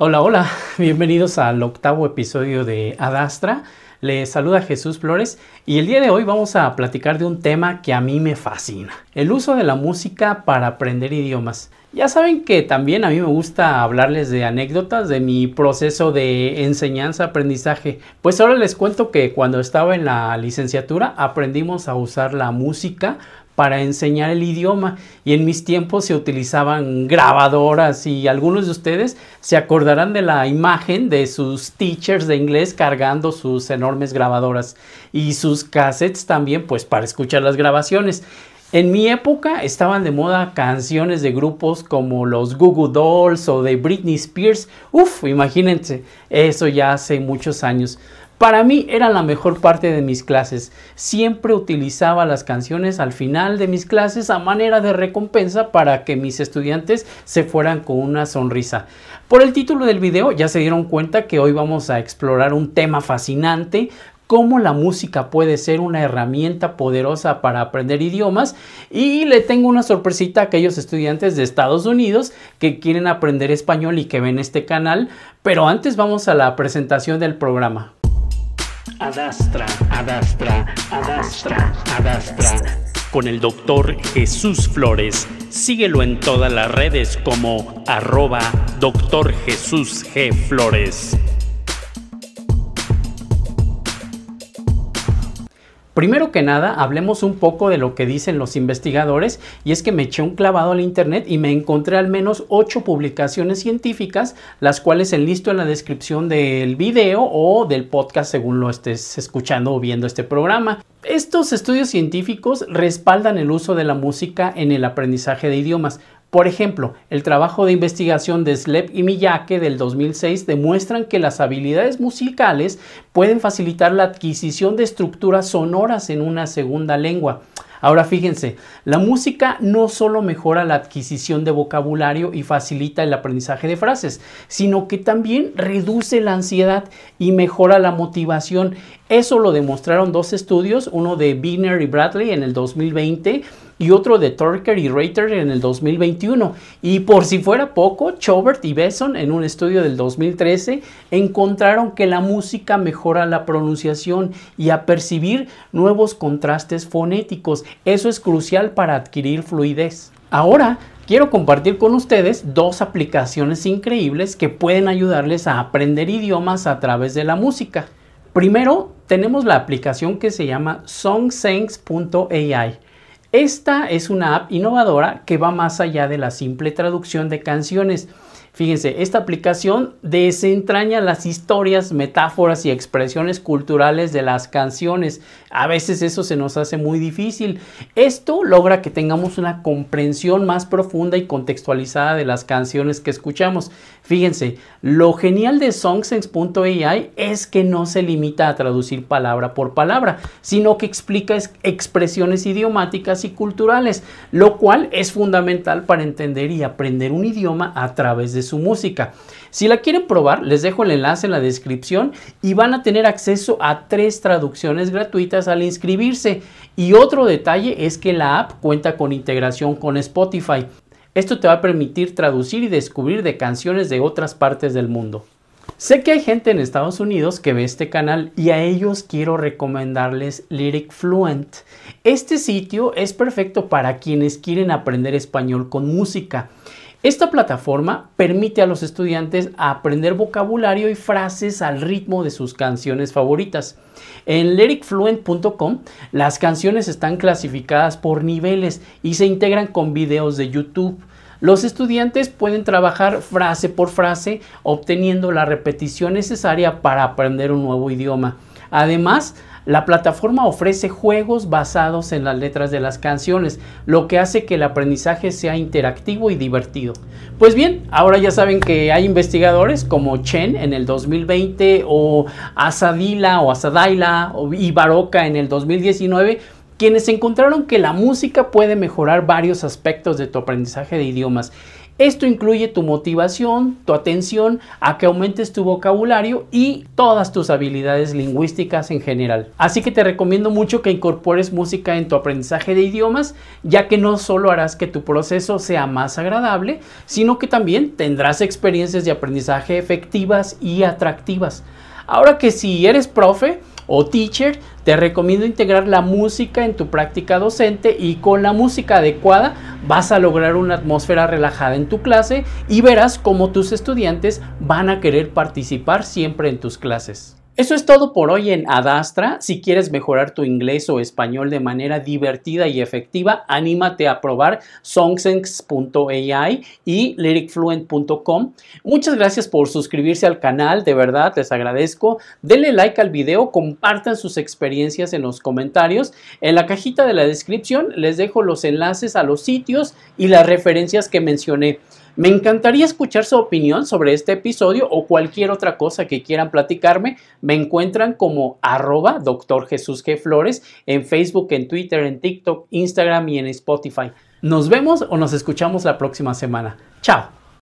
Hola, hola, bienvenidos al octavo episodio de Adastra. Les saluda Jesús Flores y el día de hoy vamos a platicar de un tema que a mí me fascina, el uso de la música para aprender idiomas. Ya saben que también a mí me gusta hablarles de anécdotas de mi proceso de enseñanza-aprendizaje. Pues ahora les cuento que cuando estaba en la licenciatura aprendimos a usar la música para enseñar el idioma. Y en mis tiempos se utilizaban grabadoras y algunos de ustedes se acordarán de la imagen de sus teachers de inglés cargando sus enormes grabadoras y sus cassettes también, pues para escuchar las grabaciones. En mi época estaban de moda canciones de grupos como los google Dolls o de Britney Spears. Uf, imagínense, eso ya hace muchos años. Para mí era la mejor parte de mis clases. Siempre utilizaba las canciones al final de mis clases a manera de recompensa para que mis estudiantes se fueran con una sonrisa. Por el título del video ya se dieron cuenta que hoy vamos a explorar un tema fascinante cómo la música puede ser una herramienta poderosa para aprender idiomas y le tengo una sorpresita a aquellos estudiantes de Estados Unidos que quieren aprender español y que ven este canal, pero antes vamos a la presentación del programa. Adastra, Adastra, Adastra, Adastra. Con el doctor Jesús Flores. Síguelo en todas las redes como arroba doctor Jesús G. Flores. Primero que nada, hablemos un poco de lo que dicen los investigadores y es que me eché un clavado al internet y me encontré al menos 8 publicaciones científicas, las cuales enlisto en la descripción del video o del podcast según lo estés escuchando o viendo este programa. Estos estudios científicos respaldan el uso de la música en el aprendizaje de idiomas. Por ejemplo, el trabajo de investigación de Slep y Miyake del 2006 demuestran que las habilidades musicales pueden facilitar la adquisición de estructuras sonoras en una segunda lengua. Ahora fíjense, la música no solo mejora la adquisición de vocabulario y facilita el aprendizaje de frases, sino que también reduce la ansiedad y mejora la motivación. Eso lo demostraron dos estudios, uno de Bigner y Bradley en el 2020 y otro de Torker y Reiter en el 2021. Y por si fuera poco, chobert y Besson en un estudio del 2013 encontraron que la música mejora la pronunciación y a percibir nuevos contrastes fonéticos. Eso es crucial para adquirir fluidez. Ahora, quiero compartir con ustedes dos aplicaciones increíbles que pueden ayudarles a aprender idiomas a través de la música. Primero, tenemos la aplicación que se llama songsense.ai. Esta es una app innovadora que va más allá de la simple traducción de canciones Fíjense, esta aplicación desentraña las historias, metáforas y expresiones culturales de las canciones. A veces eso se nos hace muy difícil. Esto logra que tengamos una comprensión más profunda y contextualizada de las canciones que escuchamos. Fíjense, lo genial de songsense.ai es que no se limita a traducir palabra por palabra, sino que explica expresiones idiomáticas y culturales, lo cual es fundamental para entender y aprender un idioma a través de su música. Si la quieren probar, les dejo el enlace en la descripción y van a tener acceso a tres traducciones gratuitas al inscribirse. Y otro detalle es que la app cuenta con integración con Spotify. Esto te va a permitir traducir y descubrir de canciones de otras partes del mundo. Sé que hay gente en Estados Unidos que ve este canal y a ellos quiero recomendarles Lyric Fluent. Este sitio es perfecto para quienes quieren aprender español con música. Esta plataforma permite a los estudiantes aprender vocabulario y frases al ritmo de sus canciones favoritas. En lyricfluent.com las canciones están clasificadas por niveles y se integran con videos de YouTube. Los estudiantes pueden trabajar frase por frase obteniendo la repetición necesaria para aprender un nuevo idioma. Además, la plataforma ofrece juegos basados en las letras de las canciones, lo que hace que el aprendizaje sea interactivo y divertido. Pues bien, ahora ya saben que hay investigadores como Chen en el 2020 o Asadila o Asadaila y Baroka en el 2019 quienes encontraron que la música puede mejorar varios aspectos de tu aprendizaje de idiomas. Esto incluye tu motivación, tu atención, a que aumentes tu vocabulario y todas tus habilidades lingüísticas en general. Así que te recomiendo mucho que incorpores música en tu aprendizaje de idiomas, ya que no solo harás que tu proceso sea más agradable, sino que también tendrás experiencias de aprendizaje efectivas y atractivas. Ahora que si eres profe, o teacher, te recomiendo integrar la música en tu práctica docente y con la música adecuada vas a lograr una atmósfera relajada en tu clase y verás cómo tus estudiantes van a querer participar siempre en tus clases. Eso es todo por hoy en Adastra. Si quieres mejorar tu inglés o español de manera divertida y efectiva, anímate a probar songsense.ai y lyricfluent.com. Muchas gracias por suscribirse al canal, de verdad les agradezco. Denle like al video, compartan sus experiencias en los comentarios. En la cajita de la descripción les dejo los enlaces a los sitios y las referencias que mencioné. Me encantaría escuchar su opinión sobre este episodio o cualquier otra cosa que quieran platicarme. Me encuentran como arroba doctor Jesús G. Flores en Facebook, en Twitter, en TikTok, Instagram y en Spotify. Nos vemos o nos escuchamos la próxima semana. Chao.